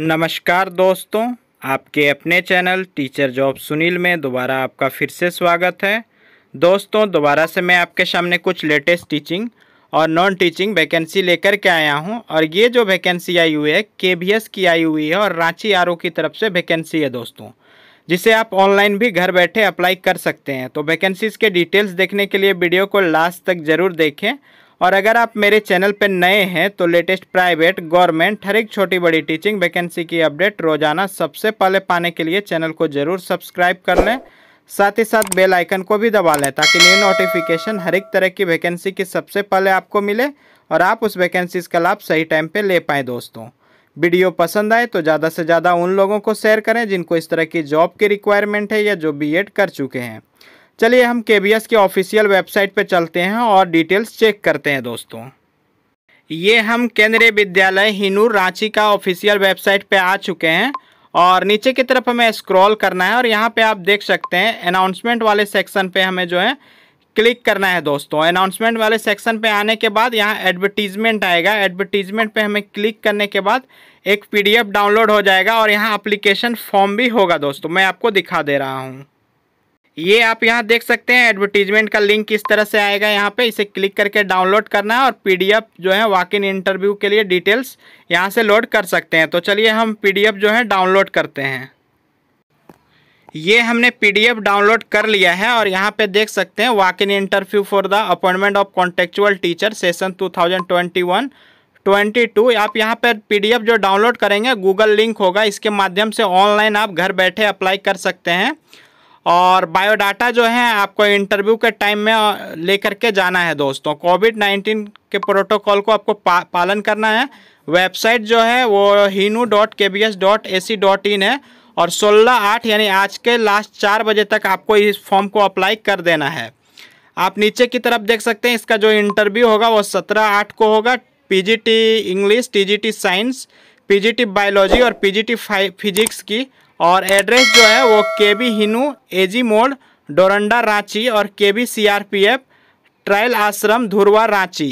नमस्कार दोस्तों आपके अपने चैनल टीचर जॉब सुनील में दोबारा आपका फिर से स्वागत है दोस्तों दोबारा से मैं आपके सामने कुछ लेटेस्ट टीचिंग और नॉन टीचिंग वैकेंसी लेकर के आया हूं और ये जो वैकेंसी आई हुई है के की आई हुई है और रांची आर की तरफ से वैकेंसी है दोस्तों जिसे आप ऑनलाइन भी घर बैठे अप्लाई कर सकते हैं तो वैकेंसीज़ के डिटेल्स देखने के लिए वीडियो को लास्ट तक ज़रूर देखें और अगर आप मेरे चैनल पर नए हैं तो लेटेस्ट प्राइवेट गवर्नमेंट हर एक छोटी बड़ी टीचिंग वैकेंसी की अपडेट रोजाना सबसे पहले पाने के लिए चैनल को ज़रूर सब्सक्राइब कर लें साथ ही साथ बेल आइकन को भी दबा लें ताकि न्यू नोटिफिकेशन हर एक तरह की वैकेंसी की सबसे पहले आपको मिले और आप उस वैकेंसीज का लाभ सही टाइम पर ले पाएँ दोस्तों वीडियो पसंद आए तो ज़्यादा से ज़्यादा उन लोगों को शेयर करें जिनको इस तरह की जॉब की रिक्वायरमेंट है या जो बी कर चुके हैं चलिए हम के के ऑफिशियल वेबसाइट पर चलते हैं और डिटेल्स चेक करते हैं दोस्तों ये हम केंद्रीय विद्यालय हिनूर रांची का ऑफिशियल वेबसाइट पे आ चुके हैं और नीचे की तरफ हमें स्क्रॉल करना है और यहाँ पे आप देख सकते हैं अनाउंसमेंट वाले सेक्शन पे हमें जो है क्लिक करना है दोस्तों अनाउंसमेंट वाले सेक्शन पे आने के बाद यहाँ एडवर्टीजमेंट आएगा एडवर्टीजमेंट पे हमें क्लिक करने के बाद एक पीडीएफ डाउनलोड हो जाएगा और यहाँ अप्लीकेशन फॉर्म भी होगा दोस्तों मैं आपको दिखा दे रहा हूँ ये आप यहाँ देख सकते हैं एडवर्टीजमेंट का लिंक किस तरह से आएगा यहाँ पे इसे क्लिक करके डाउनलोड करना है और पीडीएफ जो है वॉक इन इंटरव्यू के लिए डिटेल्स यहाँ से लोड कर सकते हैं तो चलिए हम पीडीएफ जो है डाउनलोड करते हैं ये हमने पीडीएफ डाउनलोड कर लिया है और यहाँ पे देख सकते हैं walk in interview for the appointment of contractual teacher session two thousand twenty one twenty two आप यहाँ पर पी जो डाउनलोड करेंगे गूगल लिंक होगा इसके माध्यम से ऑनलाइन आप घर बैठे अप्लाई कर सकते हैं और बायोडाटा जो है आपको इंटरव्यू के टाइम में लेकर के जाना है दोस्तों कोविड नाइन्टीन के प्रोटोकॉल को आपको पा, पालन करना है वेबसाइट जो है वो Hinu dot K B S dot A C dot in है और सोलह आठ यानी आज के लास्ट चार बजे तक आपको इस फॉर्म को अप्लाई कर देना है आप नीचे की तरफ देख सकते हैं इसका जो इंटरव्यू होगा वो सत्रह आठ को होगा PGT English TGT science PGT biology और पीजीटी फिजिक्स की और एड्रेस जो है वो के बी हिनू एजी मोड डोरंडा रांची और K B C R P F ट्रायल आश्रम धुरवा रांची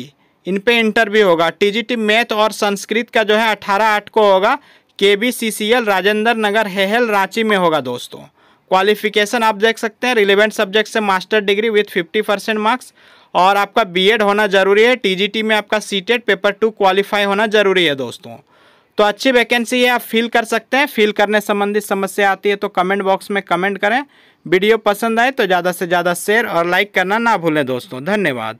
इन पे इंटरव्यू होगा टीजीटी मैथ और संस्कृत का जो है अठारह आठ को होगा K B C C L Rajendra Nagar Hehal Ranchi में होगा दोस्तों क्वालिफिकेशन आप देख सकते हैं रिलेवेंट सब्जेक्ट से master degree with fifty percent marks और आपका एड होना जरूरी है टी में आपका सीटेड पेपर टू क्वालिफाई होना जरूरी है दोस्तों तो अच्छी वैकेंसी है आप फिल कर सकते हैं फिल करने संबंधित समस्या आती है तो कमेंट बॉक्स में कमेंट करें वीडियो पसंद आए तो ज़्यादा से ज़्यादा शेयर और लाइक करना ना भूलें दोस्तों धन्यवाद